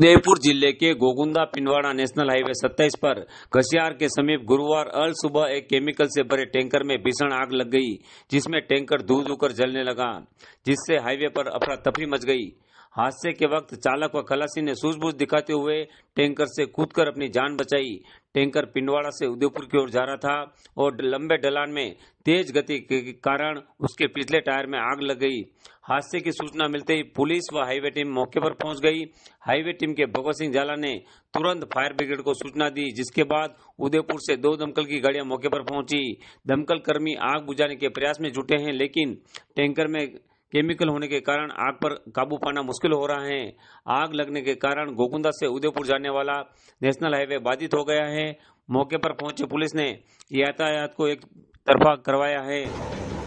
उदयपुर जिले के Gogunda Pindwara national highway 27 पर कसियार के समीप गुरुवार अल सुबह एक केमिकल से भरे टैंकर में भीषण आग लग गई जिसमें टैंकर धू धू कर जलने लगा जिससे हाईवे पर अफरा तफरी मच गई हादसे के वक्त चालक व खलासी ने सूझबूझ दिखाते हुए टैंकर से कूदकर अपनी जान बचाई टैंकर पिंडवाड़ा से उदयपुर की ओर जा रहा था और लंबे ढलान में तेज गति के कारण उसके पिछले टायर में आग लग गई हादसे की सूचना मिलते ही पुलिस व हाईवे टीम मौके पर पहुंच गई हाईवे टीम के भगवत सिंह झाला ने तुरंत फायर ब्रिगेड को सूचना दी जिसके बाद उदयपुर से दो दमकल की गाड़ियां मौके पर पहुंची दमकल कर्मी आग बुझाने के प्रयास में जुटे हैं लेकिन टैंकर में केमिकल होने के कारण आग पर काबू पाना मुश्किल हो रहा है आग लगने के कारण गोकुंदा से उदयपुर जाने वाला नेशनल हाईवे बाधित हो गया है मौके पर पहुंची पुलिस ने यातायात को एक तरफा करवाया है